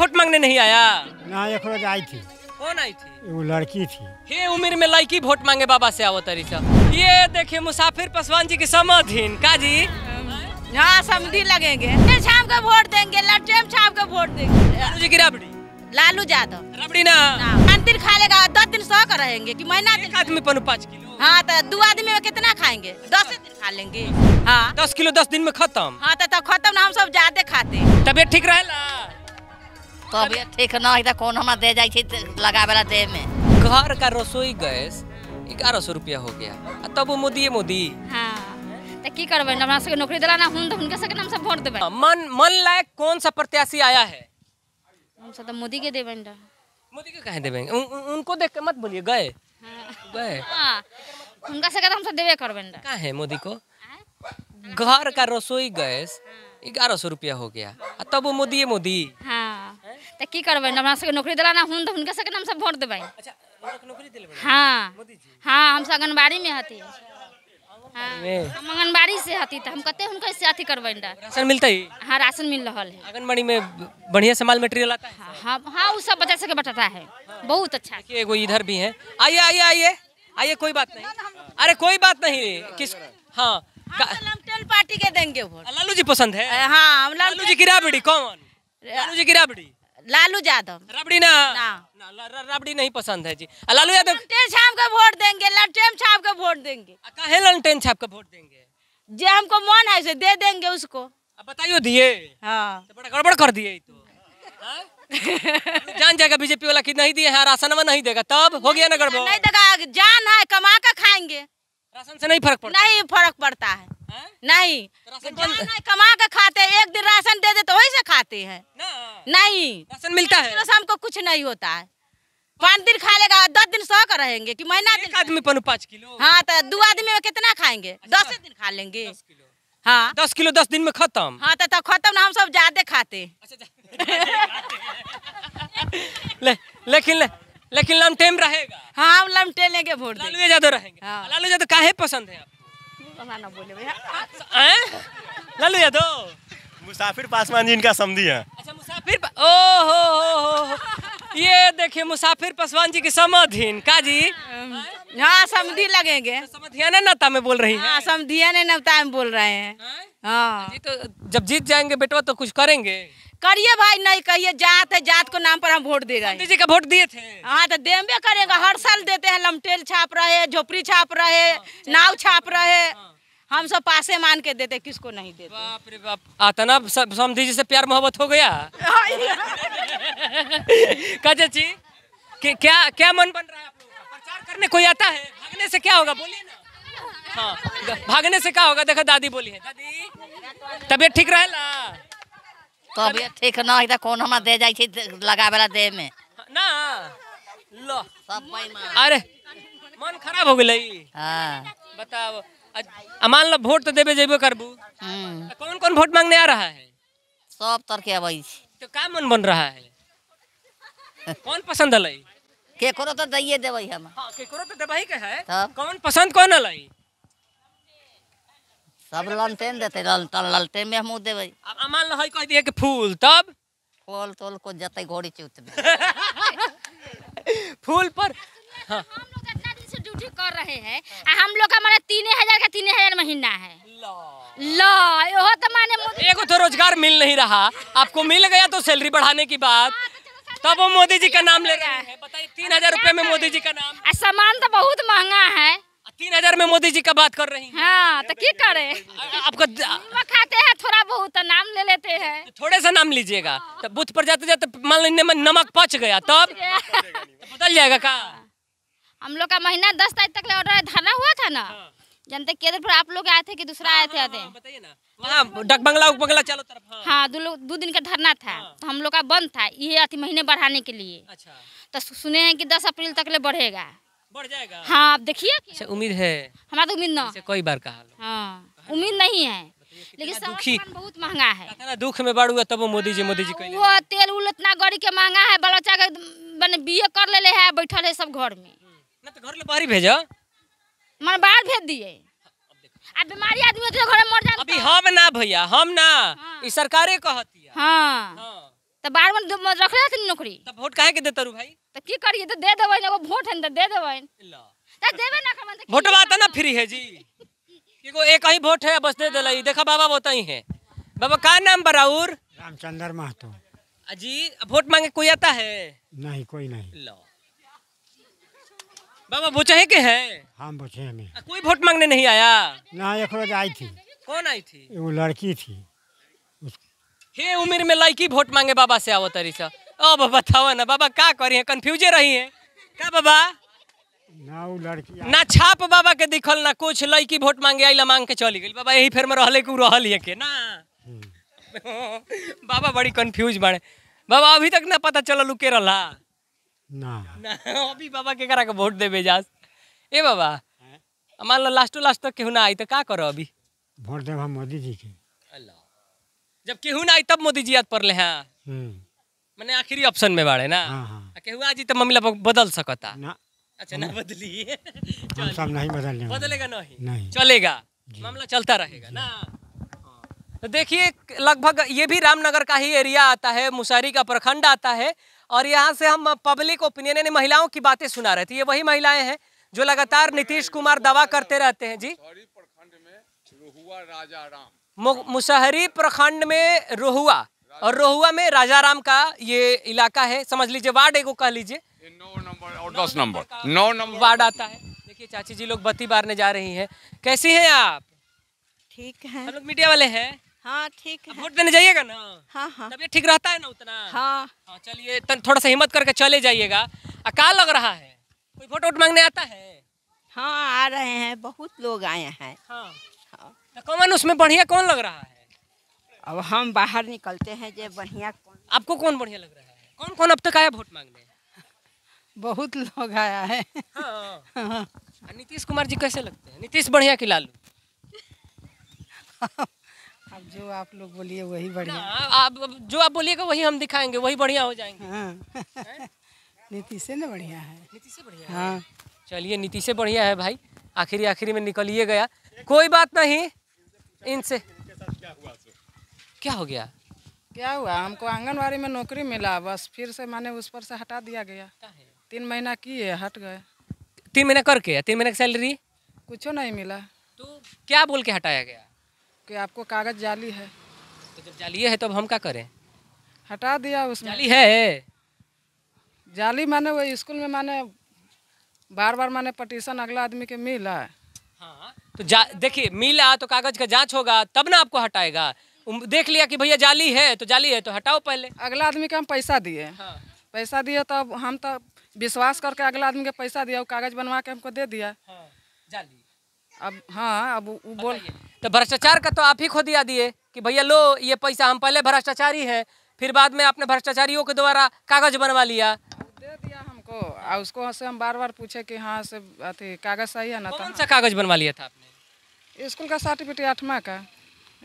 Vote मांगने नहीं आया ना एक रोज आई थी कौन आई थी वो लड़की थी हे उम्र में लड़की वोट मांगे बाबा से आवो तरी ये देखिए मुसाफिर पासवान जी की समझीन का जी हाँ समझी लगेंगे छाप का वोट देंगे लड़के छाप का वोट देंगे लालू जी की रबड़ी लालू जादव रबड़ी ना मंदिर खा लेगा दस दिन सौ का रहेंगे कि महीना एक आदमी पनु पाँच किलो हाँ तो दो आदमी में कितना खाएंगे दस दिन खा लेंगे हाँ दस किलो दस दिन में खत्म हाँ तो, तो खत्म ना हम सब ज्यादा खाते तबियत ठीक रहेला तबियत ठीक ना है कौन दे जाए लगा वाला देह में घर का रसोई गैस ग्यारह सौ रुपया हो गया तब मोदी मोदी हाँ, की करबे नौकरी दिला ना हम तो हुनके सबके नाम सब वोट देबे हाँ, मन मन लायक कौन सा प्रत्याशी आया है हम सब मोदी के देबे मोदी के कहे देबे उन, उनको देख के मत बोलिए गए हाँ। गए उनका सबके हम सब देबे करबे काहे मोदी को घर का रसोई गैस ग्यारह सौ रुपया हो गया तब मोदी मोदी तो की करब हमरा सबके नौकरी दिला ना हम हुनका सबके हम सब वोट देवे हाँ हाँ, हाँ हम सब आंगनबाड़ी में हती हम आंगनबाड़ी से हती तो हम कते हम कैसे अथी करबै राशन मिलते हाँ राशन मिल रहा है आंगनबाड़ी में बढ़िया से माल मटेरियल आता है हाँ हाँ, हाँ सब बच्चा सबके बटाता है बहुत अच्छा एगो इधर भी है आइए आइए आइए आइए कोई बात नहीं अरे कोई बात नहीं किस हाँ तो लमटेल पार्टी के देंगे वोट लालू जी पसंद है हाँ लालू जी की राबड़ी कौन लालू जी की राबड़ी लालू यादव रबड़ी ना, ना।, ना रबड़ी नहीं पसंद है जी लालू यादव लंटेन छाप का वोट देंगे लंटेन छाप का वोट देंगे कहे लंटेन छाप का वोट देंगे जे हमको मन है से दे देंगे उसको अब बताइयो दिए हाँ तो बड़ा गड़बड़ कर दिए तो हाँ? जान जाएगा बीजेपी वाला कि नहीं दिए है राशन में नहीं देगा तब हो गया ना गड़बड़ नहीं देगा जान है कमा के खाएंगे राशन से नहीं फर्क पड़ता नहीं फर्क पड़ता है तो नहीं कमा के खाते एक दिन राशन दे दे तो वही से खाते हैं नहीं राशन मिलता है को कुछ नहीं होता है पाँच दिन खा लेगा दस दिन सौ का रहेंगे कि महीना एक आदमी पाँच किलो हाँ तो दो आदमी में कितना खाएंगे अच्छा, दस दिन खा लेंगे हाँ दस किलो दस दिन में खत्म हाँ तो खत्म ना हम सब अच्छा, ज्यादा खाते ले, लेकिन ले, लेकिन लमटेम रहेगा हाँ हम लमटे लेंगे भोट लालू यादव रहेंगे हाँ। लालू यादव काहे पसंद है आप ना यादव तो। मुसाफिर पासवान जी इनका समझी है अच्छा मुसाफिर ओ हो हो ये देखिए मुसाफिर पासवान जी की समधिन का जी हाँ समधी लगेंगे अच्छा, समधिया नहीं नवता में बोल रही हाँ, है हाँ समधिया नहीं नवता में बोल रहे हैं हाँ जी तो जब जीत जाएंगे बेटवा तो कुछ करेंगे करिए भाई नहीं कहिए जात है जात को नाम पर हम वोट दे रहे हैं जी का वोट दिए थे हाँ तो देवे करेंगे हर साल देते हैं लमटेल छाप रहे झोपड़ी छाप रहे हाँ, नाव छाप रहे हाँ। हम सब पासे मान के देते किसको नहीं देते बाप रे बाप आतना समझी जी से प्यार मोहब्बत हो गया का जी क्या क्या मन बन रहा है प्रचार करने कोई आता है भागने से क्या होगा बोलिए ना हाँ भागने से क्या होगा देखा दादी बोली है दादी तबियत ठीक रहे ना तबियत ठीक ना इधर तो कौन हमारा दे जाए लगा ला दे में ना लो सब अरे मन खराब हो गई हाँ। बताओ मान लो वोट तो देवे जेबे करबू हम्म। कौन कौन वोट मांगने आ रहा है सब तर के अबई तो का मन बन रहा है कौन पसंद अलै केकरो तो दइए देबई हम हां केकरो तो देबई के है कौन पसंद कौन अलै सब ललटेन देते ललटन ललटेन में हम देबई अब मान लो है कह दिए के फूल तब फूल तोल को जतै घोड़ी चूत फूल पर हां कर रहे हैं हम लोग का मारा तीन हजार का तीन हजार महीना है लो तो माने एक तो रोजगार मिल नहीं रहा आपको मिल गया तो सैलरी बढ़ाने की बात हाँ, तो तब वो मोदी जी का नाम ले रहे हैं तीन हजार रूपए में मोदी जी का नाम सामान तो बहुत महंगा है तीन हजार में मोदी जी का बात कर रही है हाँ तो की करे आपको खाते हैं थोड़ा बहुत तो नाम ले लेते हैं थोड़े सा नाम लीजिएगा हाँ। तो बूथ पर जाते जाते मान लीजिए नमक पच गया तब तो बदल जाएगा का हम लोग का महीना दस तारीख तक ऑर्डर धरना हुआ था ना हाँ। जनता केंद्र पर आप लोग आए थे कि दूसरा हाँ, आए थे हाँ, आते वहाँ डक बंगला बंगला चलो तरफ हाँ, दो लोग दो दिन का धरना था तो हम लोग का बंद था ये अति महीने बढ़ाने के लिए अच्छा तो सुने हैं कि दस अप्रैल तक ले बढ़ेगा बढ़ जाएगा हाँ आप देखिए अच्छा, उम्मीद है हमारा तो उम्मीद ना कई बार कहा हाँ उम्मीद नहीं है लेकिन दुखी बहुत महंगा है दुख में बढ़ हुआ तब मोदी जी मोदी जी वो तेल उल इतना गाड़ी के महंगा है बच्चा के बी ए कर ले है बैठल है सब घर में ना तो घर ले बाहर भेजा मैं बाहर भेज दिए अब बीमारी आदमी के तो घर मर जाता अभी हम ना भैया हम ना ये हाँ। सरकारे कहती है हां हाँ। तो बाहर में रख ले तनी नौकरी तो वोट काहे के देतरू भाई तो की करिए तो दे देबे एगो वोट है तो दे देबे ल तो देबे ना करबन तो मतलब वोटवा त ना फ्री है जी एगो एक ही वोट है बस दे देलई देखा बाबा बताई है बाबा का नाम बराउर रामचंद्र महतो जी वोट मांगे कोई आता है नहीं कोई नहीं लो बाबा बोचा है के है हम बोचे हमें कोई वोट मांगने नहीं आया ना एक रोज आई थी कौन आई थी वो लड़की थी हे उम्र में लड़की वोट मांगे बाबा से आओ तरी सा अब बताओ ना बाबा का करी है कंफ्यूजे रही है क्या बाबा ना वो लड़की ना छाप बाबा के दिखल ना कुछ लड़की वोट मांगे आई ला मांग के चली गई बाबा यही फिर में रहले के रहल ये के ना हम्म। बाबा बड़ी कंफ्यूज बड़े बाबा अभी तक ना पता चल लुके रहा ना अभी बाबा के करा के वोट देबे जास ए बाबा मान लो लास्ट तक केहू ना आई का करो अभी वोट देब हम मोदी जी के अल्लाह जब केहू ना आई तब मोदी जी याद हां हम्म। माने आखिरी ऑप्शन में बाड़े ना हाँ, हाँ। केहू आ जी मम्मी बदल सकता ना अच्छा ना बदली हम सब नहीं बदलने बदलेगा नहीं नहीं चलेगा मामला चलता रहेगा ना हाँ। तो देखिए लगभग ये भी रामनगर का ही एरिया आता है मुसारी का प्रखंड आता है और यहाँ से हम पब्लिक ओपिनियन यानी महिलाओं की बातें सुना रहे थे ये वही महिलाएं हैं जो लगातार नीतीश कुमार दवा करते रहते हैं जी रोहुआ राजा राम मुशहरी प्रखंड में रोहुआ और रोहुआ में राजा राम का ये इलाका है समझ लीजिए वार्ड एगो कह लीजिए नौ नंबर और दस नंबर नौ नंबर वार्ड आता है देखिए चाची जी लोग बत्ती बारने जा रही हैं कैसी हैं आप ठीक है हम लोग मीडिया वाले हैं हाँ ठीक है वोट देने जाइएगा ना हाँ हाँ तबीयत ठीक रहता है ना उतना हाँ हाँ चलिए थोड़ा सा हिम्मत करके चले जाइएगा क्या लग रहा है कोई वोट वोट मांगने आता है हाँ आ रहे हैं बहुत लोग आए हैं हाँ हाँ तो कौन उसमें बढ़िया कौन लग रहा है अब हम बाहर निकलते हैं जो बढ़िया कौन आपको कौन बढ़िया लग रहा है कौन कौन अब तक आया वोट मांगने बहुत लोग आया है हाँ। नीतीश कुमार जी कैसे लगते हैं नीतीश बढ़िया की लालू जो आप लोग बोलिए वही बढ़िया आप जो आप बोलिएगा वही हम दिखाएंगे वही बढ़िया हो जाएंगे हाँ। नीति से ना बढ़िया है नीति से बढ़िया हाँ चलिए नीति से बढ़िया है भाई आखिरी आखिरी में निकलिए गया कोई बात नहीं इनसे क्या हो गया क्या हुआ हमको आंगनबाड़ी में नौकरी मिला बस फिर से मैंने उस पर से हटा दिया गया तीन महीना किए हट गए तीन महीना करके तीन महीना की सैलरी कुछ नहीं मिला तो क्या बोल के हटाया गया कि आपको कागज जाली है तो जब जाली है तो अब हम क्या करें हटा दिया उसमें जाली है जाली माने वो स्कूल में माने बार बार माने पटिशन अगला आदमी के मिला है हाँ तो जा देखिए मिला तो कागज का जांच होगा तब ना आपको हटाएगा देख लिया कि भैया जाली है तो जाली है तो हटाओ पहले अगला आदमी के हम पैसा दिए हाँ। पैसा दिए तो हम तो विश्वास करके अगला आदमी के पैसा दिया वो कागज बनवा के हमको दे दिया हाँ। जाली अब हाँ अब वो बोल तो भ्रष्टाचार का तो आप ही खो दिया दिए कि भैया लो ये पैसा हम पहले भ्रष्टाचारी हैं फिर बाद में आपने भ्रष्टाचारियों के द्वारा कागज बनवा लिया दे दिया हमको आ उसको से हम बार बार पूछे कि हाँ से अथी कागज सही है ना कौन तो सा कागज बनवा लिया था आपने स्कूल का सर्टिफिकेट आठवा का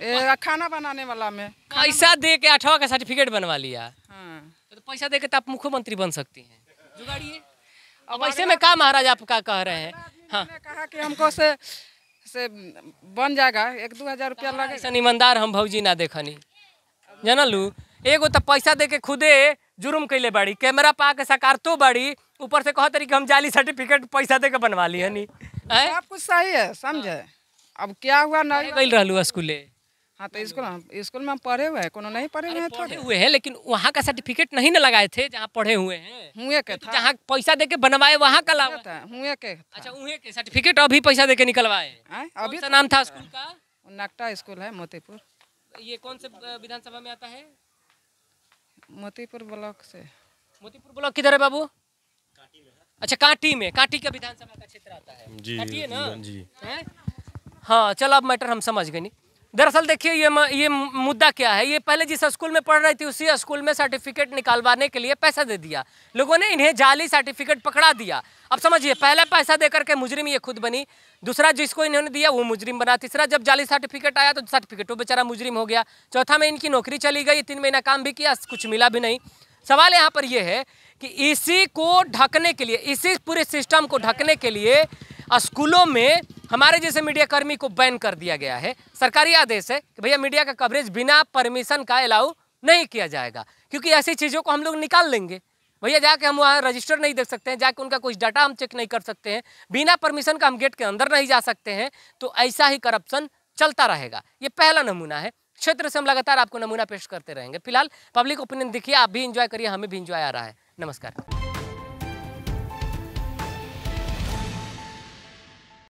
ए, खाना बनाने वाला में पैसा दे के आठवा का सर्टिफिकेट बनवा लिया हाँ। तो पैसा दे के तो आप मुख्यमंत्री बन सकती हैं जुगाड़िए अब ऐसे में का महाराज आप कह रहे हैं हाँ कहा कि हमको से से बन जाएगा एक दो हजार रुपया हाँ, लगे ईमानदार हम भौजी ना देखनी जानलू एगो तो पैसा दे के खुदे जुर्म कैले बाड़ी कैमरा पा के सकारतो बड़ी ऊपर से कहते कि हम जाली सर्टिफिकेट पैसा दे के बनवा ली हनी सब कुछ सही है समझे हाँ। अब क्या हुआ नहीं गई रहलू स्कूले हाँ तो स्कूल स्कूल में हम पढ़े हुए हैं कोनो नहीं पढ़े हुए हैं थोड़े तो हुए हैं लेकिन वहाँ का सर्टिफिकेट नहीं ना लगाए थे जहाँ पढ़े हुए हैं हुए के तो जहाँ पैसा देके बनवाए वहाँ का लाभ था हुए के अच्छा हुए के सर्टिफिकेट अभी पैसा देके निकलवाए हाँ, अभी तो नाम था स्कूल का नकटा स्कूल है मोतीपुर ये कौन से विधानसभा में आता है मोतीपुर ब्लॉक से मोतीपुर ब्लॉक किधर है बाबू अच्छा कांटी में कांटी का विधानसभा का क्षेत्र आता है जी है ना जी हाँ चलो अब मैटर हम समझ गए नहीं दरअसल देखिए ये म, ये मुद्दा क्या है ये पहले जिस स्कूल में पढ़ रही थी उसी स्कूल में सर्टिफिकेट निकालवाने के लिए पैसा दे दिया लोगों ने इन्हें जाली सर्टिफिकेट पकड़ा दिया अब समझिए पहला पैसा देकर के मुजरिम ये खुद बनी दूसरा जिसको इन्होंने दिया वो मुजरिम बना तीसरा जब जाली सर्टिफिकेट आया तो सर्टिफिकेट वो बेचारा मुजरिम हो गया चौथा में इनकी नौकरी चली गई तीन महीना काम भी किया कुछ मिला भी नहीं सवाल यहाँ पर यह है कि इसी को ढकने के लिए इसी पूरे सिस्टम को ढकने के लिए स्कूलों में हमारे जैसे मीडिया कर्मी को बैन कर दिया गया है सरकारी आदेश है कि भैया मीडिया का कवरेज बिना परमिशन का अलाउ नहीं किया जाएगा क्योंकि ऐसी चीज़ों को हम लोग निकाल लेंगे भैया जाके हम वहाँ रजिस्टर नहीं देख सकते हैं जाके उनका कुछ डाटा हम चेक नहीं कर सकते हैं बिना परमिशन का हम गेट के अंदर नहीं जा सकते हैं तो ऐसा ही करप्शन चलता रहेगा ये पहला नमूना है क्षेत्र से हम लगातार आपको नमूना पेश करते रहेंगे फिलहाल पब्लिक ओपिनियन देखिए आप भी इंजॉय करिए हमें भी इंजॉय आ रहा है नमस्कार